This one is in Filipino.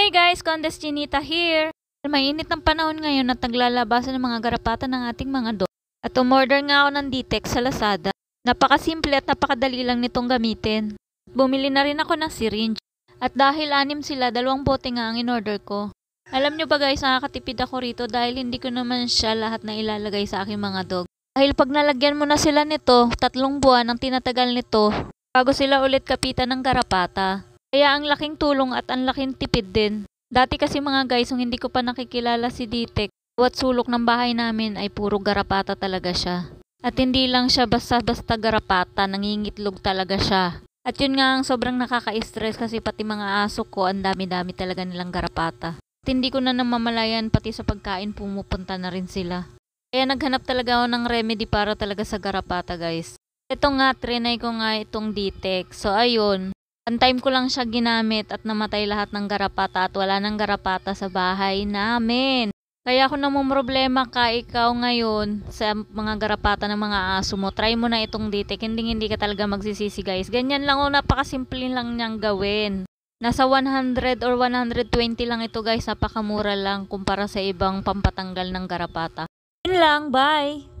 Hey guys, Condes Chinita here! Mainit ng panahon ngayon at taglalabasan ng mga garapata ng ating mga dog. At umorder nga ako ng Ditex sa Lazada. Napakasimple at napakadali lang nitong gamitin. bumili na rin ako ng syringe. At dahil anim sila, dalawang bote nga ang inorder ko. Alam nyo ba guys, nakakatipid ako rito dahil hindi ko naman siya lahat na ilalagay sa aking mga dog. Dahil pag nalagyan mo na sila nito, tatlong buwan ang tinatagal nito, bago sila ulit kapitan ng garapata. Kaya ang laking tulong at ang laking tipid din. Dati kasi mga guys, nung hindi ko pa nakikilala si Ditek, bawat sulok ng bahay namin ay puro garapata talaga siya. At hindi lang siya basta-basta garapata, nangingitlog talaga siya. At yun nga ang sobrang nakaka-stress kasi pati mga aso ko, ang dami-dami talaga nilang garapata. At hindi ko na namamalayan pati sa pagkain pumupunta na rin sila. Kaya naghanap talaga ako ng remedy para talaga sa garapata guys. Ito nga, trinay ko nga itong Ditex. So ayun, One time ko lang siya ginamit at namatay lahat ng garapata at wala ng garapata sa bahay namin. Kaya kung namang problema ka ikaw ngayon sa mga garapata ng mga aso mo, try mo na itong ditik. Hindi hindi ka talaga magsisisi guys. Ganyan lang o, napakasimple lang niyang gawin. Nasa 100 or 120 lang ito guys, napakamura lang kumpara sa ibang pampatanggal ng garapata. Yun lang, bye!